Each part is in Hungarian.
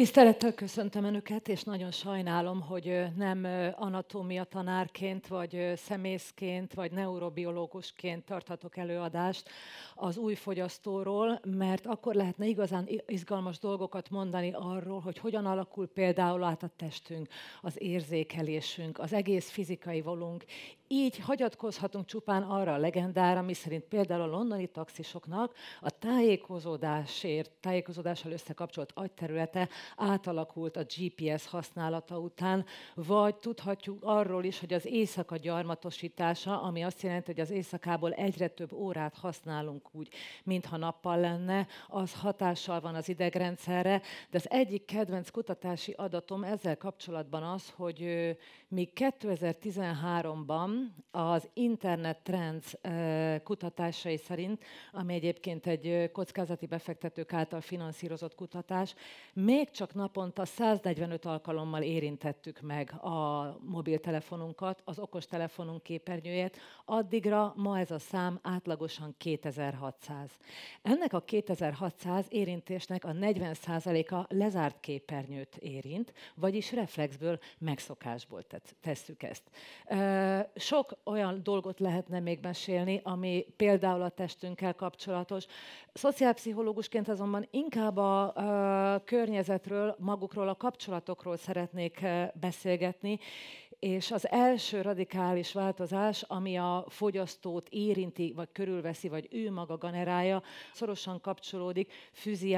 Tisztelettel köszöntöm Önöket, és nagyon sajnálom, hogy nem anatómia tanárként, vagy szemészként, vagy neurobiológusként tarthatok előadást az új fogyasztóról, mert akkor lehetne igazán izgalmas dolgokat mondani arról, hogy hogyan alakul például át a testünk, az érzékelésünk, az egész fizikai valunk így hagyatkozhatunk csupán arra a legendára, miszerint például a londoni taxisoknak a tájékozódásért, tájékozódással összekapcsolt agyterülete átalakult a GPS használata után, vagy tudhatjuk arról is, hogy az éjszaka gyarmatosítása, ami azt jelenti, hogy az éjszakából egyre több órát használunk úgy, mintha nappal lenne, az hatással van az idegrendszerre, de az egyik kedvenc kutatási adatom ezzel kapcsolatban az, hogy még 2013-ban az Internet Trends kutatásai szerint, ami egyébként egy kockázati befektetők által finanszírozott kutatás, még csak naponta 145 alkalommal érintettük meg a mobiltelefonunkat, az okostelefonunk képernyőjét. Addigra ma ez a szám átlagosan 2600. Ennek a 2600 érintésnek a 40%-a lezárt képernyőt érint, vagyis reflexből, megszokásból tesszük ezt sok olyan dolgot lehetne még mesélni, ami például a testünkkel kapcsolatos. Szociálpszichológusként azonban inkább a környezetről, magukról, a kapcsolatokról szeretnék beszélgetni, és az első radikális változás, ami a fogyasztót érinti, vagy körülveszi, vagy ő maga generálja, szorosan kapcsolódik Füzi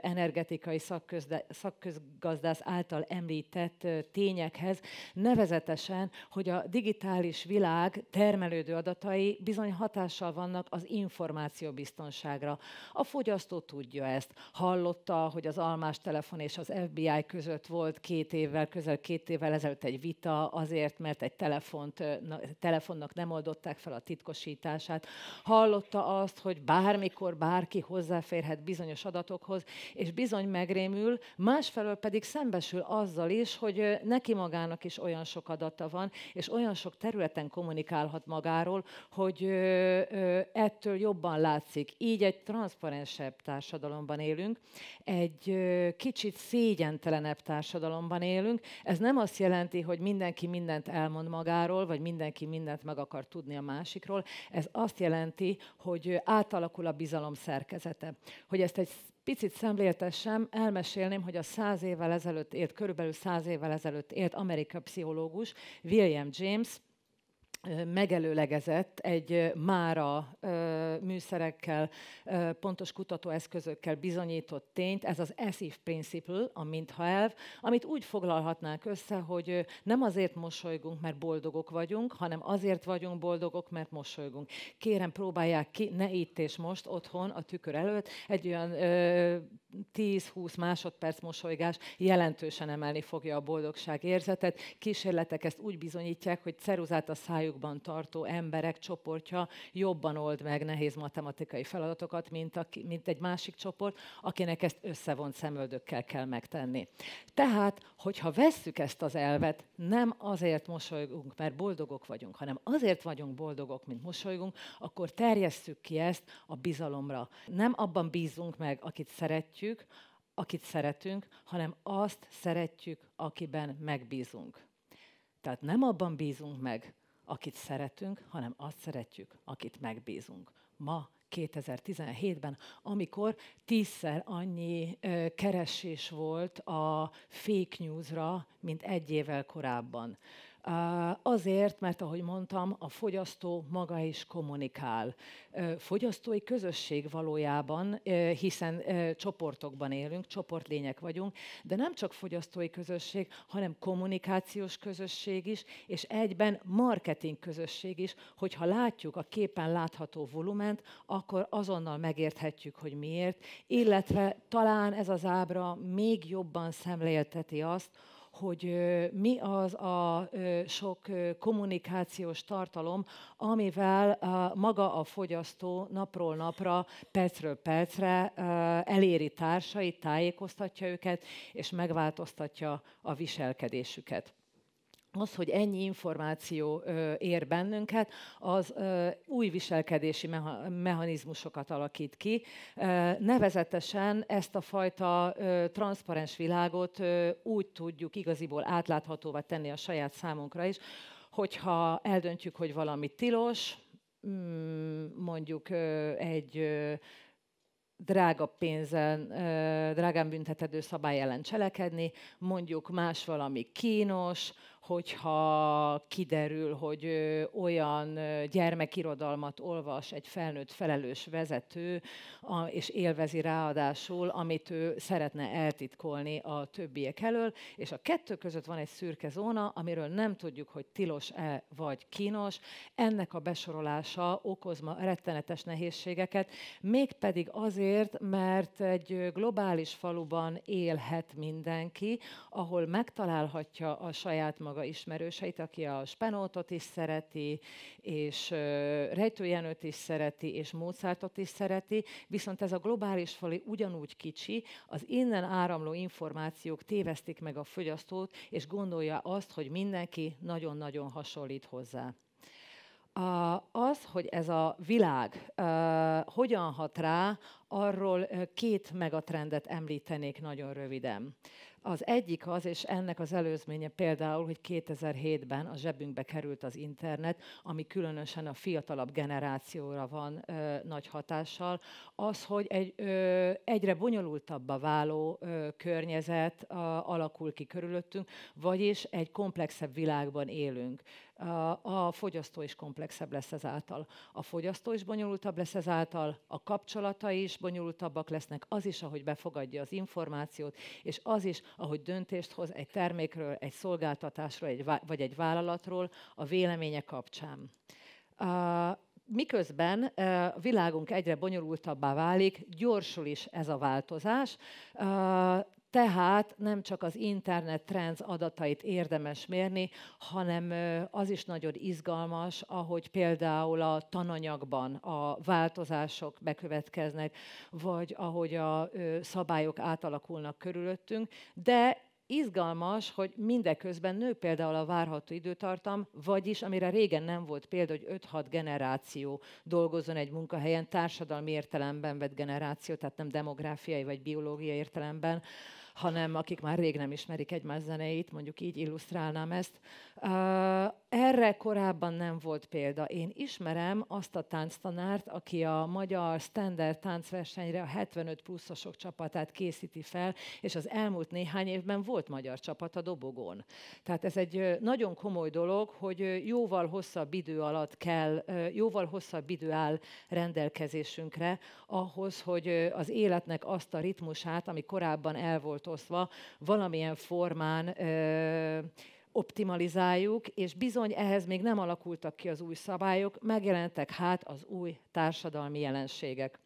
energetikai szakközde, szakközgazdász által említett tényekhez, nevezetesen, hogy a digitális világ termelődő adatai bizony hatással vannak az információbiztonságra. A fogyasztó tudja ezt. Hallotta, hogy az almás telefon és az FBI között volt két évvel, közel két évvel ezelőtt egy vita azért, mert egy telefont, telefonnak nem oldották fel a titkosítását. Hallotta azt, hogy bármikor bárki hozzáférhet bizonyos adatokhoz, és bizony megrémül, másfelől pedig szembesül azzal is, hogy neki magának is olyan sok adata van, és olyan sok területen kommunikálhat magáról, hogy ettől jobban látszik. Így egy transzparensebb társadalomban élünk, egy kicsit szégyentelenebb társadalomban élünk. Ez nem azt jelenti, hogy hogy mindenki mindent elmond magáról, vagy mindenki mindent meg akar tudni a másikról, ez azt jelenti, hogy átalakul a bizalom szerkezete. Hogy ezt egy picit szemléltessem, elmesélném, hogy a száz évvel ezelőtt élt, körülbelül száz évvel ezelőtt élt amerikai pszichológus William James megelőlegezett egy mára műszerekkel, pontos kutatóeszközökkel bizonyított tényt, ez az ESIF principle, a mintha elv, amit úgy foglalhatnánk össze, hogy nem azért mosolygunk, mert boldogok vagyunk, hanem azért vagyunk boldogok, mert mosolygunk. Kérem, próbálják ki, ne itt és most, otthon, a tükör előtt, egy olyan 10-20 másodperc mosolygás jelentősen emelni fogja a boldogság érzetet. Kísérletek ezt úgy bizonyítják, hogy ceruzát a szájukban tartó emberek csoportja jobban old meg nehéz matematikai feladatokat, mint, a, mint egy másik csoport, akinek ezt összevont szemöldökkel kell megtenni. Tehát, hogyha vesszük ezt az elvet, nem azért mosolygunk, mert boldogok vagyunk, hanem azért vagyunk boldogok, mint mosolygunk, akkor terjesszük ki ezt a bizalomra. Nem abban bízunk meg, akit szeretjük, szeretjük, akit szeretünk, hanem azt szeretjük, akiben megbízunk. Tehát nem abban bízunk meg, akit szeretünk, hanem azt szeretjük, akit megbízunk. Ma 2017-ben, amikor tízszer annyi ö, keresés volt a fake newsra, mint egy évvel korábban. Azért, mert ahogy mondtam, a fogyasztó maga is kommunikál. Fogyasztói közösség valójában, hiszen csoportokban élünk, csoportlények vagyunk, de nem csak fogyasztói közösség, hanem kommunikációs közösség is, és egyben marketing közösség is, hogyha látjuk a képen látható volument, akkor azonnal megérthetjük, hogy miért, illetve talán ez az ábra még jobban szemlélteti azt, hogy mi az a sok kommunikációs tartalom, amivel maga a fogyasztó napról napra, percről percre eléri társait, tájékoztatja őket, és megváltoztatja a viselkedésüket az, hogy ennyi információ ér bennünket, az új viselkedési mechanizmusokat alakít ki. Nevezetesen ezt a fajta transzparens világot úgy tudjuk igaziból átláthatóvá tenni a saját számunkra is, hogyha eldöntjük, hogy valami tilos, mm, mondjuk egy drága pénzen, drágán büntetedő szabály ellen cselekedni, mondjuk más valami kínos, hogyha kiderül, hogy olyan gyermekirodalmat olvas egy felnőtt felelős vezető, és élvezi ráadásul, amit ő szeretne eltitkolni a többiek elől, és a kettő között van egy szürke zóna, amiről nem tudjuk, hogy tilos-e vagy kínos. Ennek a besorolása okoz ma rettenetes nehézségeket, mégpedig azért, mert egy globális faluban élhet mindenki, ahol megtalálhatja a saját maga maga ismerőseit, hát aki a Spenótot is szereti, és Rejtőjenőt is szereti, és Mozartot is szereti, viszont ez a globális fali ugyanúgy kicsi, az innen áramló információk tévesztik meg a fogyasztót, és gondolja azt, hogy mindenki nagyon-nagyon hasonlít hozzá. A, az, hogy ez a világ uh, hogyan hat rá arról két megatrendet említenék nagyon röviden. Az egyik az, és ennek az előzménye például, hogy 2007-ben a zsebünkbe került az internet, ami különösen a fiatalabb generációra van ö, nagy hatással, az, hogy egy ö, egyre bonyolultabbá váló ö, környezet a, alakul ki körülöttünk, vagyis egy komplexebb világban élünk. A, fogyasztó is komplexebb lesz ezáltal. A fogyasztó is bonyolultabb lesz ezáltal, a kapcsolata is bonyolultabbak lesznek, az is, ahogy befogadja az információt, és az is, ahogy döntést hoz egy termékről, egy szolgáltatásról, egy, vagy egy vállalatról a véleménye kapcsán. A miközben a világunk egyre bonyolultabbá válik, gyorsul is ez a változás. Tehát nem csak az internet trends adatait érdemes mérni, hanem az is nagyon izgalmas, ahogy például a tananyagban a változások bekövetkeznek, vagy ahogy a szabályok átalakulnak körülöttünk, de izgalmas, hogy mindeközben nő például a várható időtartam, vagyis amire régen nem volt példa, hogy 5-6 generáció dolgozzon egy munkahelyen, társadalmi értelemben vett generáció, tehát nem demográfiai vagy biológiai értelemben, hanem akik már rég nem ismerik egymás zeneit, mondjuk így illusztrálnám ezt, erre korábban nem volt példa. Én ismerem azt a tánctanárt, aki a magyar standard táncversenyre a 75 pluszosok csapatát készíti fel, és az elmúlt néhány évben volt magyar csapat a dobogón. Tehát ez egy nagyon komoly dolog, hogy jóval hosszabb idő alatt kell, jóval hosszabb idő áll rendelkezésünkre ahhoz, hogy az életnek azt a ritmusát, ami korábban el volt oszva, valamilyen formán optimalizáljuk, és bizony ehhez még nem alakultak ki az új szabályok, megjelentek hát az új társadalmi jelenségek.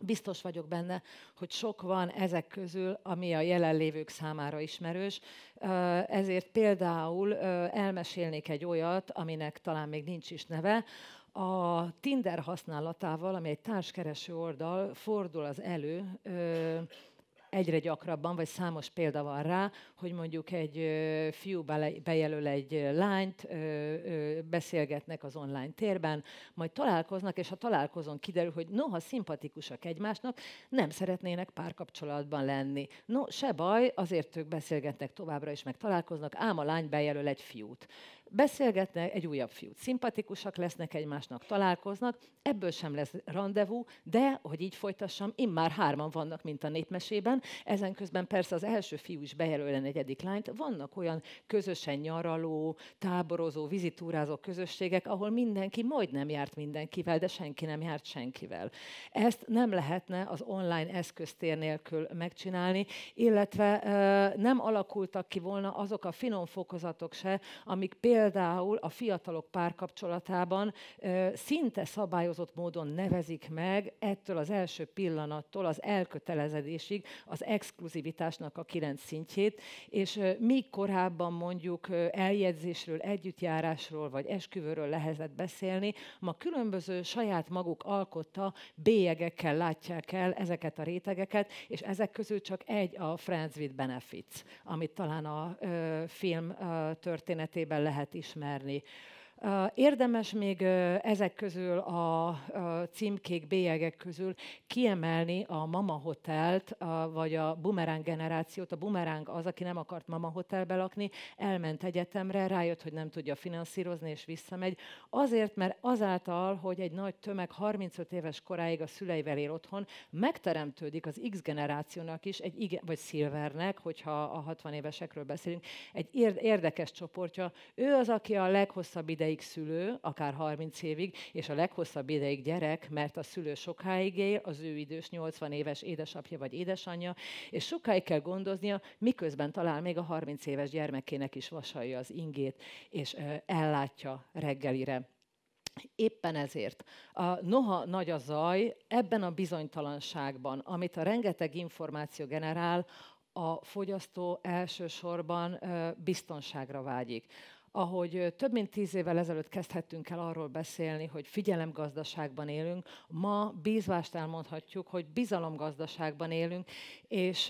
Biztos vagyok benne, hogy sok van ezek közül, ami a jelenlévők számára ismerős. Ezért például elmesélnék egy olyat, aminek talán még nincs is neve. A Tinder használatával, ami egy társkereső oldal, fordul az elő egyre gyakrabban, vagy számos példa van rá, hogy mondjuk egy fiú bejelöl egy lányt, beszélgetnek az online térben, majd találkoznak, és a találkozón kiderül, hogy noha szimpatikusak egymásnak, nem szeretnének párkapcsolatban lenni. No, se baj, azért ők beszélgetnek továbbra is, meg találkoznak, ám a lány bejelöl egy fiút. Beszélgetnek, egy újabb fiút szimpatikusak lesznek egymásnak, találkoznak, ebből sem lesz rendezvú, de, hogy így folytassam, immár hárman vannak, mint a népmesében. Ezen közben persze az első fiú is bejelöl a negyedik lányt. Vannak olyan közösen nyaraló, táborozó, vizitúrázó közösségek, ahol mindenki majdnem járt mindenkivel, de senki nem járt senkivel. Ezt nem lehetne az online eszköztér nélkül megcsinálni, illetve nem alakultak ki volna azok a finom fokozatok se, amik például például a fiatalok párkapcsolatában szinte szabályozott módon nevezik meg ettől az első pillanattól az elkötelezedésig az exkluzivitásnak a kilenc szintjét, és míg korábban mondjuk eljegyzésről, együttjárásról vagy esküvőről lehetett beszélni, ma különböző saját maguk alkotta bélyegekkel látják el ezeket a rétegeket, és ezek közül csak egy a Friends with Benefits, amit talán a film történetében lehet ismerni, Érdemes még ezek közül a címkék, bélyegek közül kiemelni a Mama Hotelt, vagy a Bumerang generációt. A Bumerang az, aki nem akart Mama Hotelbe lakni, elment egyetemre, rájött, hogy nem tudja finanszírozni, és visszamegy. Azért, mert azáltal, hogy egy nagy tömeg 35 éves koráig a szüleivel él otthon, megteremtődik az X generációnak is, egy igen, vagy Silvernek, hogyha a 60 évesekről beszélünk, egy érdekes csoportja. Ő az, aki a leghosszabb ideig ideig szülő, akár 30 évig, és a leghosszabb ideig gyerek, mert a szülő sokáig él, az ő idős 80 éves édesapja vagy édesanyja, és sokáig kell gondoznia, miközben talál még a 30 éves gyermekének is vasalja az ingét, és ellátja reggelire. Éppen ezért, a noha nagy a zaj, ebben a bizonytalanságban, amit a rengeteg információ generál, a fogyasztó elsősorban biztonságra vágyik ahogy több mint tíz évvel ezelőtt kezdhettünk el arról beszélni, hogy figyelemgazdaságban élünk, ma bízvást elmondhatjuk, hogy bizalomgazdaságban élünk, és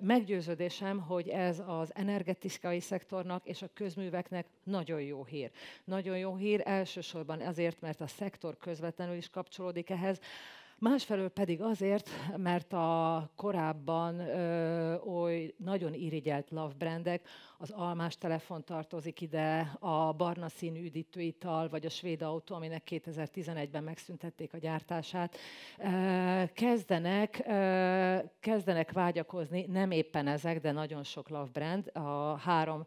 meggyőződésem, hogy ez az energetikai szektornak és a közműveknek nagyon jó hír. Nagyon jó hír elsősorban azért, mert a szektor közvetlenül is kapcsolódik ehhez, Másfelől pedig azért, mert a korábban ö, oly nagyon irigyelt love brandek az almás telefon tartozik ide, a barna színű üdítőital, vagy a svéd autó, aminek 2011-ben megszüntették a gyártását, kezdenek, kezdenek vágyakozni, nem éppen ezek, de nagyon sok love brand, a három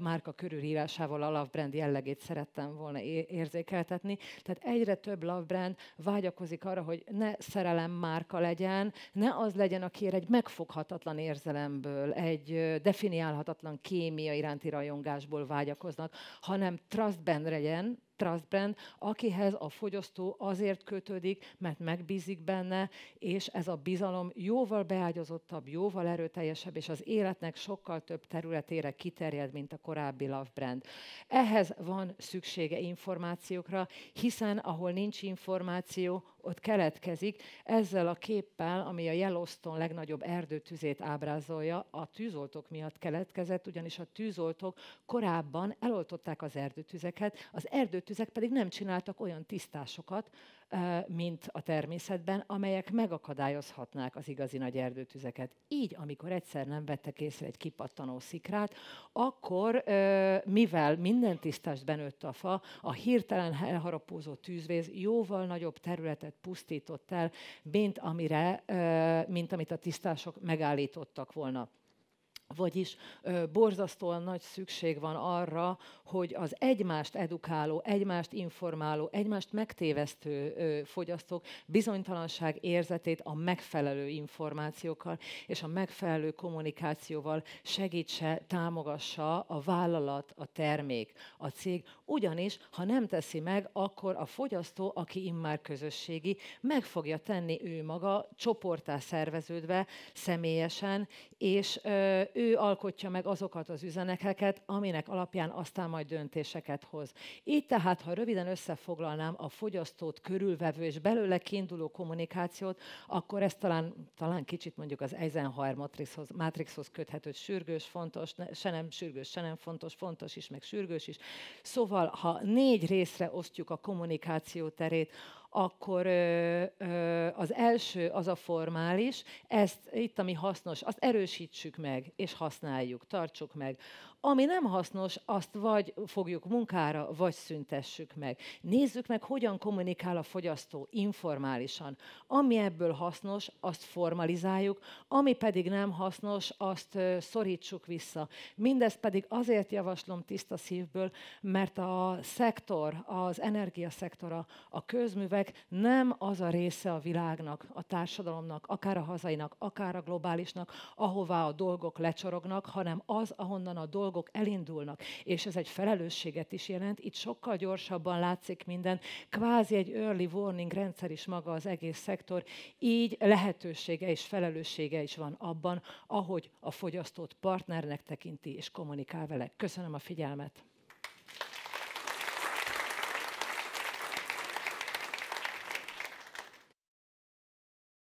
márka körülhívásával a love brand jellegét szerettem volna érzékeltetni. Tehát egyre több love brand vágyakozik arra, hogy ne szerelem márka legyen, ne az legyen, akiért egy megfoghatatlan érzelemből, egy definiálhatatlan kép kémia iránti rajongásból vágyakoznak, hanem trustben legyen, trust brand, akihez a fogyasztó azért kötődik, mert megbízik benne, és ez a bizalom jóval beágyazottabb, jóval erőteljesebb, és az életnek sokkal több területére kiterjed, mint a korábbi love brand. Ehhez van szüksége információkra, hiszen ahol nincs információ, ott keletkezik. Ezzel a képpel, ami a Yellowstone legnagyobb erdőtüzét ábrázolja, a tűzoltók miatt keletkezett, ugyanis a tűzoltók korábban eloltották az erdőtüzeket, az erdőtüzeket tüzek pedig nem csináltak olyan tisztásokat, mint a természetben, amelyek megakadályozhatnák az igazi nagy erdőtüzeket. Így, amikor egyszer nem vettek észre egy kipattanó szikrát, akkor, mivel minden tisztást benőtt a fa, a hirtelen elharapózó tűzvész jóval nagyobb területet pusztított el, mint, amire, mint amit a tisztások megállítottak volna. Vagyis ö, borzasztóan nagy szükség van arra, hogy az egymást edukáló, egymást informáló, egymást megtévesztő ö, fogyasztók bizonytalanság érzetét a megfelelő információkkal és a megfelelő kommunikációval segítse, támogassa a vállalat, a termék, a cég. Ugyanis, ha nem teszi meg, akkor a fogyasztó, aki immár közösségi, meg fogja tenni ő maga, csoportá szerveződve, személyesen, és ö, ő ő alkotja meg azokat az üzeneteket, aminek alapján aztán majd döntéseket hoz. Így tehát, ha röviden összefoglalnám a fogyasztót körülvevő és belőle kiinduló kommunikációt, akkor ez talán, talán kicsit mondjuk az Eisenhower matrixhoz, matrixhoz köthető, sürgős, fontos, se nem sürgős, se nem fontos, fontos is, meg sürgős is. Szóval, ha négy részre osztjuk a kommunikáció terét, akkor ö, ö, az első az a formális, ezt itt, ami hasznos, azt erősítsük meg, és használjuk, tartsuk meg. Ami nem hasznos, azt vagy fogjuk munkára, vagy szüntessük meg. Nézzük meg, hogyan kommunikál a fogyasztó informálisan. Ami ebből hasznos, azt formalizáljuk, ami pedig nem hasznos, azt ö, szorítsuk vissza. Mindezt pedig azért javaslom tiszta szívből, mert a szektor, az energiaszektora, a közművek, emberek nem az a része a világnak, a társadalomnak, akár a hazainak, akár a globálisnak, ahová a dolgok lecsorognak, hanem az, ahonnan a dolgok elindulnak. És ez egy felelősséget is jelent, itt sokkal gyorsabban látszik minden, kvázi egy early warning rendszer is maga az egész szektor, így lehetősége és felelőssége is van abban, ahogy a fogyasztót partnernek tekinti és kommunikál vele. Köszönöm a figyelmet!